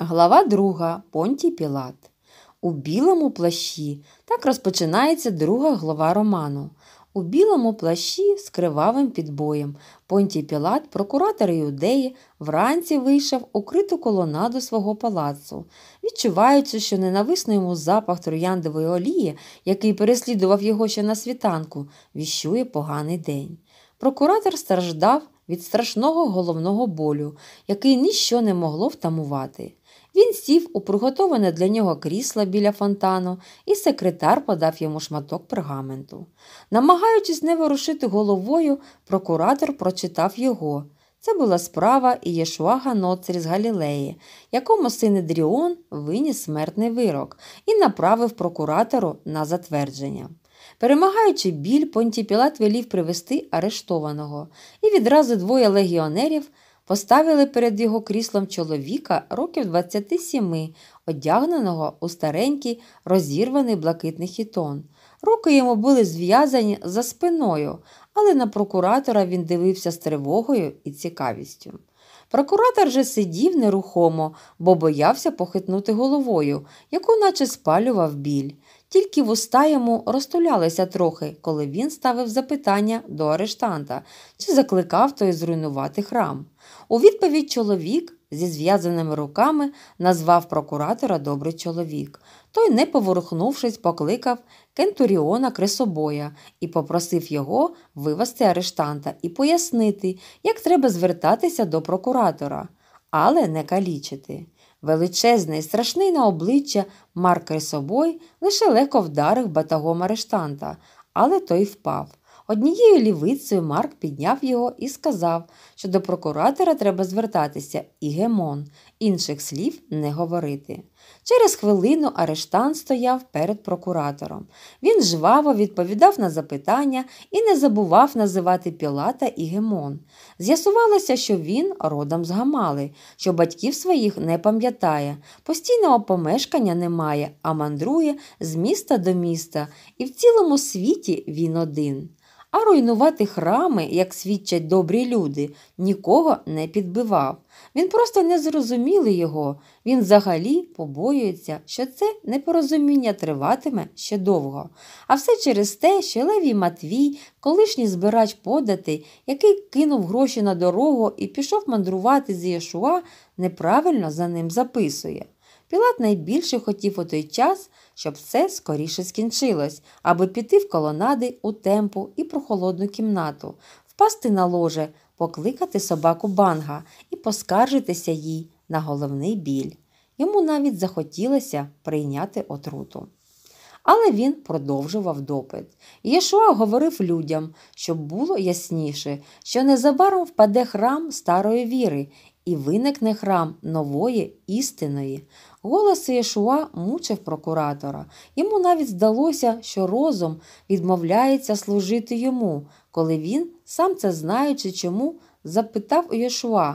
Глава 2. Понтій Пілат. У білому плащі так розпочинається друга глава роману. У білому плащі з кривавим підбоєм Понтій Пілат, прокуратор Іудеї, вранці вийшов у криту колонаду свого палацу, відчуваючи, що ненависний йому запах трояндової олії, який переслідував його ще на світанку, віщує поганий день. Прокуратор страждав від страшного головного болю, який ніщо не могло втамувати. Він сів у приготоване для нього крісло біля фонтану, і секретар подав йому шматок пергаменту. Намагаючись не ворушити головою, прокуратор прочитав його. Це була справа Ієшуа Ганоцрі з Галілеї, якому Дріон виніс смертний вирок і направив прокуратору на затвердження. Перемагаючи біль, Понтіпілат велів привести арештованого, і відразу двоє легіонерів поставили перед його кріслом чоловіка років 27, одягненого у старенький розірваний блакитний хітон. Руки йому були зв'язані за спиною, але на прокуратора він дивився з тривогою і цікавістю. Прокуратор же сидів нерухомо, бо боявся похитнути головою, яку наче спалював біль. Тільки вуста йому розтулялися трохи, коли він ставив запитання до арештанта, чи закликав той зруйнувати храм. У відповідь чоловік зі зв'язаними руками назвав прокуратора добрий чоловік. Той, не поворухнувшись, покликав кентуріона Крисобоя і попросив його вивести арештанта і пояснити, як треба звертатися до прокуратора, але не калічити. Величезний, страшний на обличчя Марк Крисобой лише легко вдарив батагом арештанта, але той впав. Однією лівицею Марк підняв його і сказав, що до прокуратора треба звертатися і гемон, інших слів не говорити. Через хвилину арештан стояв перед прокуратором. Він жваво відповідав на запитання і не забував називати Пілата і гемон. З'ясувалося, що він родом з Гамали, що батьків своїх не пам'ятає, постійного помешкання немає, а мандрує з міста до міста, і в цілому світі він один а руйнувати храми, як свідчать добрі люди, нікого не підбивав. Він просто не зрозуміли його, він взагалі побоюється, що це непорозуміння триватиме ще довго. А все через те, що Левій Матвій, колишній збирач подати, який кинув гроші на дорогу і пішов мандрувати з Єшуа, неправильно за ним записує. Пілат найбільше хотів у той час щоб все скоріше скінчилось, аби піти в колонади у темпу і прохолодну кімнату, впасти на ложе, покликати собаку банга і поскаржитися їй на головний біль. Йому навіть захотілося прийняти отруту. Але він продовжував допит. Єшуа говорив людям, щоб було ясніше, що незабаром впаде храм старої віри, і виникне храм нової істиної. Голос Єшуа мучив прокуратора. Йому навіть здалося, що розум відмовляється служити йому, коли він, сам це знаючи чому, запитав у Єшуа,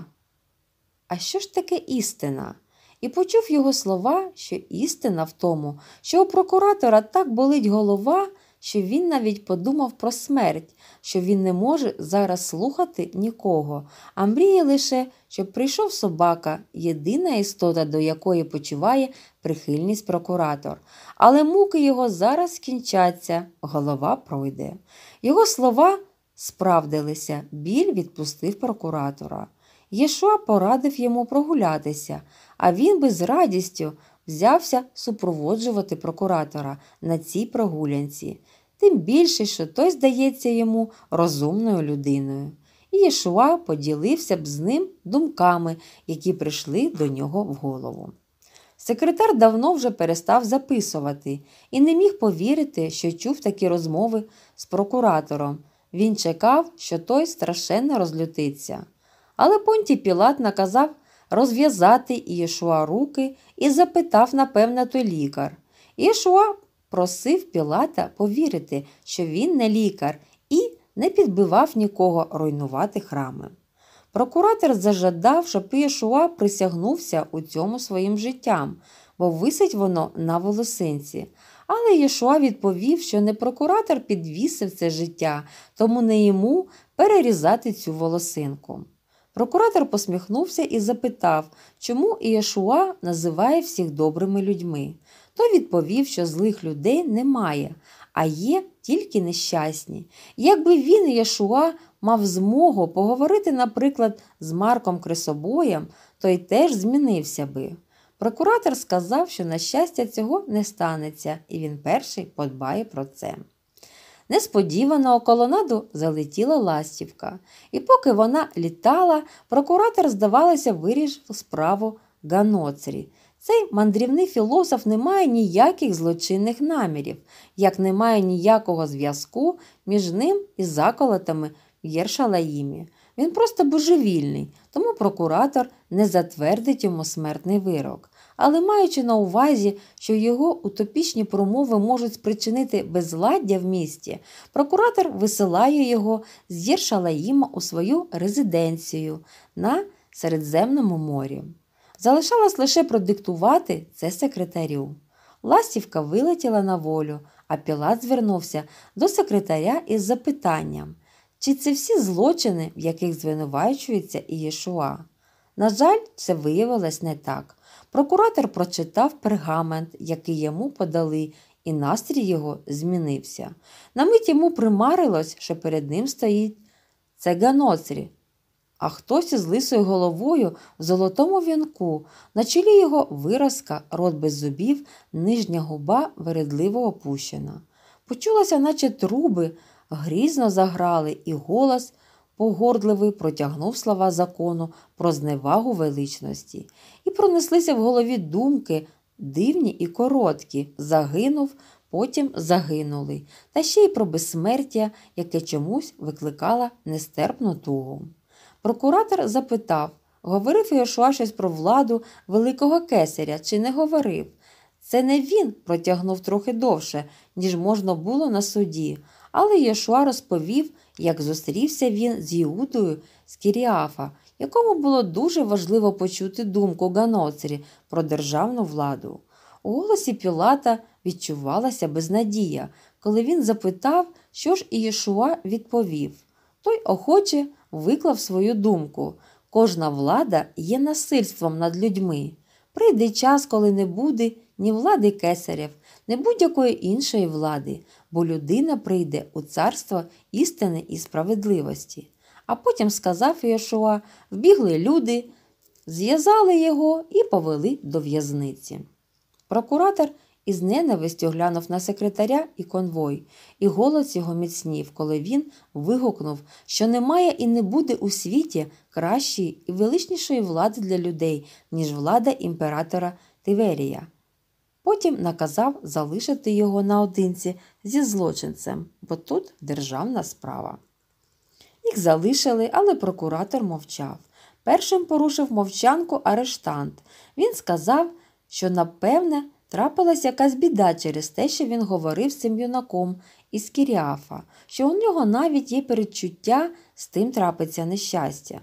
А що ж таке істина? І почув його слова, що істина в тому, що у прокуратора так болить голова, що він навіть подумав про смерть, що він не може зараз слухати нікого, а мріє лише, щоб прийшов собака, єдина істота, до якої почуває прихильність прокуратор. Але муки його зараз кінчаться, голова пройде. Його слова справдилися, біль відпустив прокуратора. Єшуа порадив йому прогулятися, а він би з радістю взявся супроводжувати прокуратора на цій прогулянці, тим більше, що той здається йому розумною людиною. І Єшуа поділився б з ним думками, які прийшли до нього в голову. Секретар давно вже перестав записувати і не міг повірити, що чув такі розмови з прокуратором. Він чекав, що той страшенно розлютиться. Але Понтій Пілат наказав розв'язати Ієшуа руки і запитав, напевно, той лікар. Ієшуа просив Пілата повірити, що він не лікар, і не підбивав нікого руйнувати храми. Прокуратор зажадав, щоб Ієшуа присягнувся у цьому своїм життям, бо висить воно на волосинці. Але Єшуа відповів, що не прокуратор підвісив це життя, тому не йому перерізати цю волосинку. Прокуратор посміхнувся і запитав, чому Ієшуа називає всіх добрими людьми. Той відповів, що злих людей немає, а є тільки нещасні. Якби він, Ієшуа, мав змогу поговорити, наприклад, з Марком Крисобоєм, той теж змінився би. Прокуратор сказав, що, на щастя, цього не станеться, і він перший подбає про це. Несподівано колонаду залетіла ластівка, і поки вона літала, прокуратор, здавалося, вирішив справу Ганоцрі. Цей мандрівний філософ не має ніяких злочинних намірів, як немає ніякого зв'язку між ним і заколотами в Єршалаїмі. Він просто божевільний, тому прокуратор не затвердить йому смертний вирок але маючи на увазі, що його утопічні промови можуть спричинити безладдя в місті, прокуратор висилає його з Єршалаїма у свою резиденцію на Середземному морі. Залишалось лише продиктувати це секретарю. Ластівка вилетіла на волю, а Пілат звернувся до секретаря із запитанням, чи це всі злочини, в яких звинувачується Ієшуа. На жаль, це виявилось не так. Прокуратор прочитав пергамент, який йому подали, і настрій його змінився. На мить йому примарилось, що перед ним стоїть цеганоцрі, а хтось із лисою головою в золотому вінку, на чолі його виразка, рот без зубів, нижня губа вередливо опущена. Почулося, наче труби, грізно заграли, і голос погордливий протягнув слова закону про зневагу величності, і пронеслися в голові думки дивні і короткі, загинув, потім загинули, та ще й про безсмертя, яке чомусь викликало нестерпну тугу. Прокуратор запитав говорив Йошуа щось про владу Великого кесаря чи не говорив. Це не він протягнув трохи довше, ніж можна було на суді, але Єшуа розповів, як зустрівся він з Іудою з Кіріафа, якому було дуже важливо почути думку Ганоцері про державну владу. У голосі Пілата відчувалася безнадія, коли він запитав, що ж Ієшуа відповів. Той охоче виклав свою думку кожна влада є насильством над людьми. Прийде час, коли не буде ні влади кесарів, ні будь-якої іншої влади, бо людина прийде у царство істини і справедливості. А потім сказав Йошуа, вбігли люди, зв'язали його і повели до в'язниці. Прокуратор із ненавистю глянув на секретаря і конвой, і голос його міцнів, коли він вигукнув, що немає і не буде у світі кращої і величнішої влади для людей, ніж влада імператора Тиверія. Потім наказав залишити його наодинці зі злочинцем, бо тут державна справа. Їх залишили, але прокуратор мовчав. Першим порушив мовчанку арештант. Він сказав, що, напевне, трапилась якась біда через те, що він говорив з цим юнаком із Кіріафа, що у нього навіть є передчуття з тим трапиться нещастя.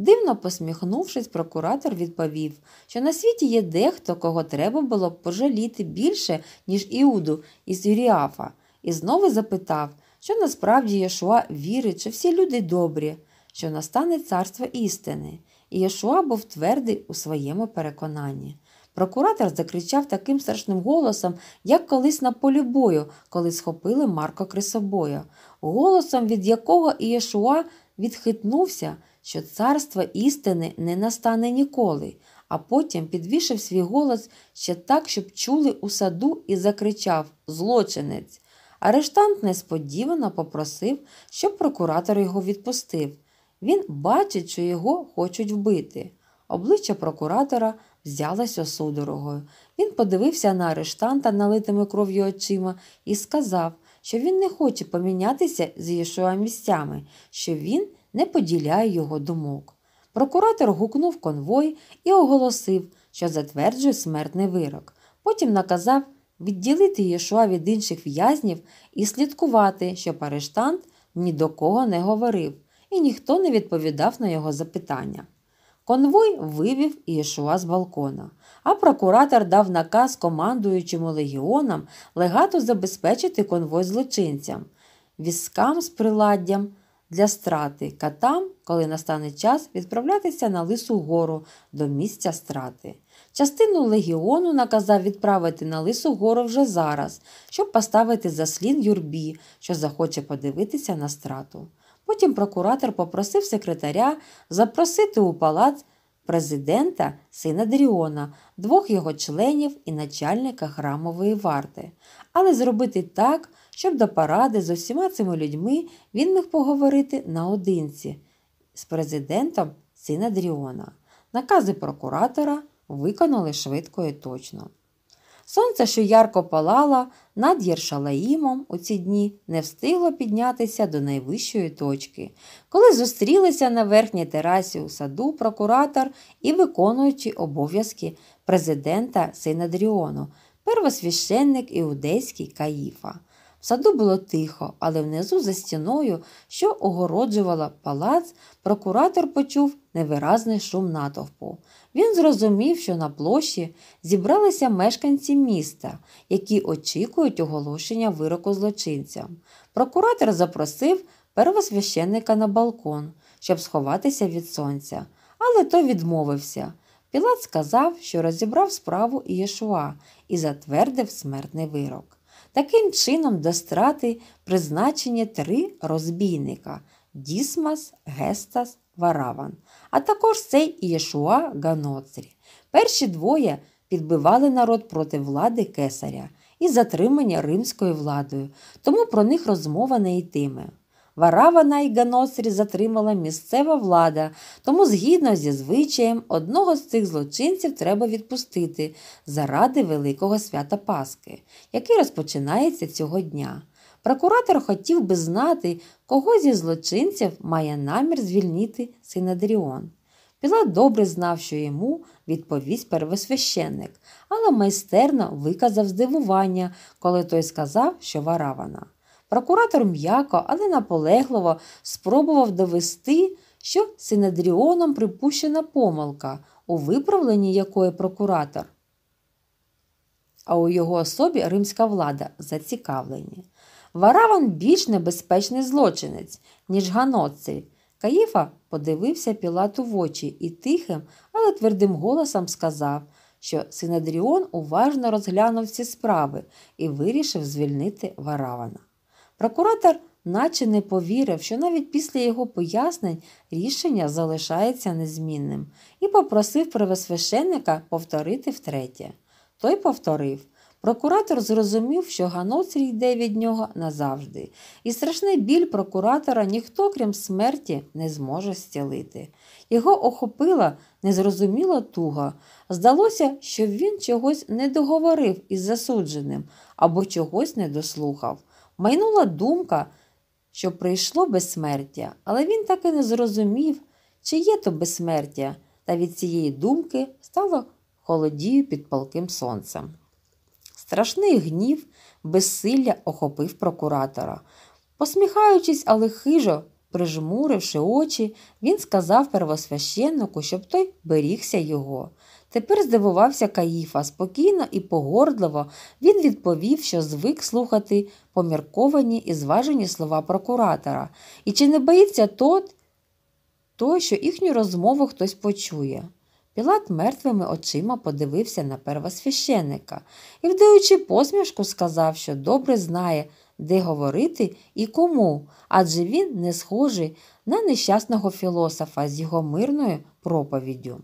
Дивно посміхнувшись, прокуратор відповів, що на світі є дехто, кого треба було б пожаліти більше, ніж Іуду із Юріафа, і знову запитав, що насправді Єшуа вірить, що всі люди добрі, що настане царство істини, і Єшуа був твердий у своєму переконанні. Прокуратор закричав таким страшним голосом, як колись на полі бою, коли схопили Марко Крисобоя, голосом, від якого Ієшуа відхитнувся що царство істини не настане ніколи, а потім підвішив свій голос ще так, щоб чули у саду, і закричав Злочинець. Арештант несподівано попросив, щоб прокуратор його відпустив. Він бачить, що його хочуть вбити. Обличчя прокуратора взялося судорогою. Він подивився на арештанта, налитими кров'ю очима, і сказав, що він не хоче помінятися з Єшуа місцями, що він не поділяє його думок. Прокуратор гукнув конвой і оголосив, що затверджує смертний вирок. Потім наказав відділити Єшуа від інших в'язнів і слідкувати, щоб арештант ні до кого не говорив, і ніхто не відповідав на його запитання. Конвой вивів Єшуа з балкона, а прокуратор дав наказ командуючому легіонам легато забезпечити конвой злочинцям, візкам з приладдям, для страти катам, коли настане час відправлятися на Лису гору до місця страти. Частину легіону наказав відправити на Лису гору вже зараз, щоб поставити заслін юрбі, що захоче подивитися на страту. Потім прокуратор попросив секретаря запросити у палац президента сина Дріона, двох його членів і начальника храмової варти, але зробити так, щоб до паради з усіма цими людьми він міг поговорити наодинці з президентом Сина Дріона. Накази прокуратора виконали швидко і точно. Сонце, що ярко палало над Єршалаїмом у ці дні не встигло піднятися до найвищої точки, коли зустрілися на верхній терасі у саду прокуратор і виконуючий обов'язки президента Синадріону, первосвященник іудейський Каїфа. В саду було тихо, але внизу за стіною, що огороджувала палац, прокуратор почув невиразний шум натовпу. Він зрозумів, що на площі зібралися мешканці міста, які очікують оголошення вироку злочинцям. Прокуратор запросив первосвященника на балкон, щоб сховатися від сонця, але то відмовився. Пілат сказав, що розібрав справу Ієшуа і затвердив смертний вирок. Таким чином до страти призначені три розбійника Дісмас, Гестас, Вараван, а також цей Ієшуа Ганоцрі. Перші двоє підбивали народ проти влади кесаря і затримання римською владою, тому про них розмова не йтиме. Варавана і Ганосрі затримала місцева влада, тому, згідно зі звичаєм, одного з цих злочинців треба відпустити заради Великого свята Пасхи, який розпочинається цього дня. Прокуратор хотів би знати, кого зі злочинців має намір звільнити Синадріон. Пілат добре знав, що йому відповість первосвященник, але майстерно виказав здивування, коли той сказав, що варавана. Прокуратор м'яко, але наполегливо спробував довести, що синадріоном припущена помилка, у виправленні якої прокуратор, а у його особі римська влада зацікавлені. Вараван більш небезпечний злочинець, ніж Ганоций. Каїфа подивився Пілату в очі і тихим, але твердим голосом сказав, що Синадріон уважно розглянув ці справи і вирішив звільнити Варавана. Прокуратор наче не повірив, що навіть після його пояснень рішення залишається незмінним, і попросив первосвященника повторити втретє. Той повторив. Прокуратор зрозумів, що ганоцрій йде від нього назавжди, і страшний біль прокуратора ніхто, крім смерті, не зможе зцілити. Його охопила незрозуміла туга. Здалося, що він чогось не договорив із засудженим або чогось не дослухав. Майнула думка, що прийшло безсмертя, але він так і не зрозумів, чи є то безсмертя, та від цієї думки стало холодію під палким сонцем. Страшний гнів безсилля охопив прокуратора. Посміхаючись, але хижо, прижмуривши очі, він сказав первосвященнику, щоб той берігся його. Тепер здивувався Каїфа. Спокійно і погордливо він відповів, що звик слухати помірковані і зважені слова прокуратора. І чи не боїться тот, то, що їхню розмову хтось почує? Пілат мертвими очима подивився на первосвященика і, вдаючи посмішку, сказав, що добре знає, де говорити і кому, адже він не схожий на нещасного філософа з його мирною проповіддю.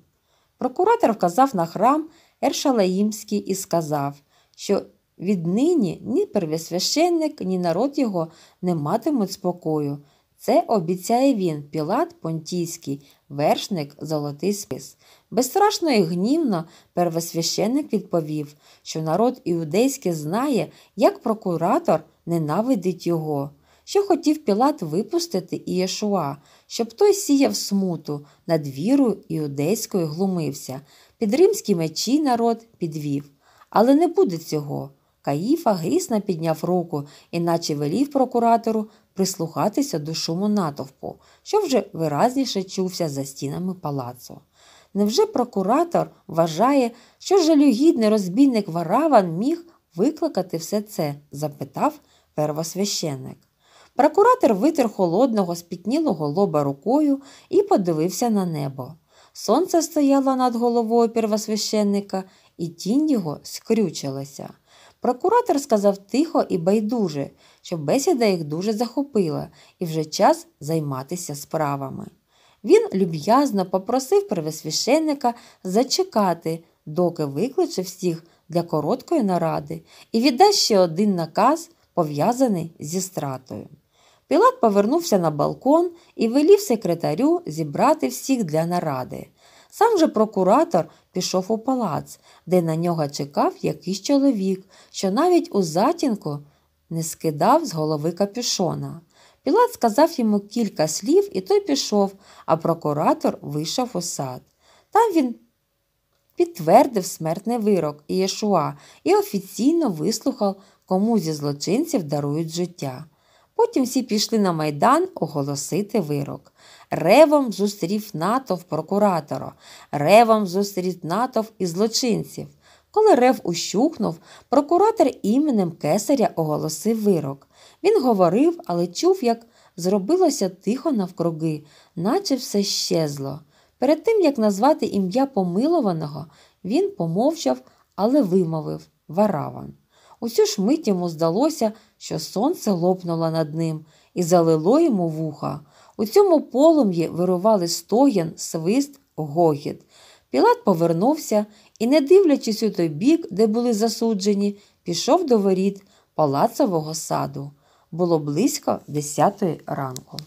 Прокуратор вказав на храм Ершалаїмський і сказав, що віднині ні первосвященник, ні народ його не матимуть спокою. Це обіцяє він, Пілат Понтійський, вершник Золотий Спис. Безстрашно і гнівно первосвященник відповів, що народ іудейський знає, як прокуратор ненавидить його що хотів Пілат випустити Ієшуа, щоб той сіяв смуту, над вірою іудейською глумився, під римські мечі народ підвів. Але не буде цього. Каїфа грісно підняв руку, і наче велів прокуратору прислухатися до шуму натовпу, що вже виразніше чувся за стінами палацу. Невже прокуратор вважає, що жалюгідний розбійник Вараван міг викликати все це? запитав первосвященик. Прокуратор витер холодного, спітнілого лоба рукою і подивився на небо. Сонце стояло над головою первосвященника, і тінь його скрючилася. Прокуратор сказав тихо і байдуже, що бесіда їх дуже захопила і вже час займатися справами. Він люб'язно попросив первосвященника зачекати, доки викличе всіх для короткої наради, і віддасть ще один наказ, пов'язаний зі стратою. Пілат повернувся на балкон і велів секретарю зібрати всіх для наради. Сам же прокуратор пішов у палац, де на нього чекав якийсь чоловік, що навіть у затінку не скидав з голови капюшона. Пілат сказав йому кілька слів, і той пішов, а прокуратор вийшов у сад. Там він підтвердив смертний вирок Ієшуа і офіційно вислухав, кому зі злочинців дарують життя. Потім всі пішли на майдан оголосити вирок. Ревом зустрів натовп прокуратора, ревом зустрів натов і злочинців. Коли рев ущухнув, прокуратор іменем кесаря оголосив вирок. Він говорив, але чув, як зробилося тихо навкруги, наче все щезло. Перед тим, як назвати ім'я помилованого, він помовчав, але вимовив Вараван. Усю ж мить йому здалося, що сонце лопнуло над ним і залило йому вуха. У цьому полум'ї вирували стогін, свист, гогіт. Пілат повернувся і, не дивлячись у той бік, де були засуджені, пішов до воріт палацового саду. Було близько десятої ранку.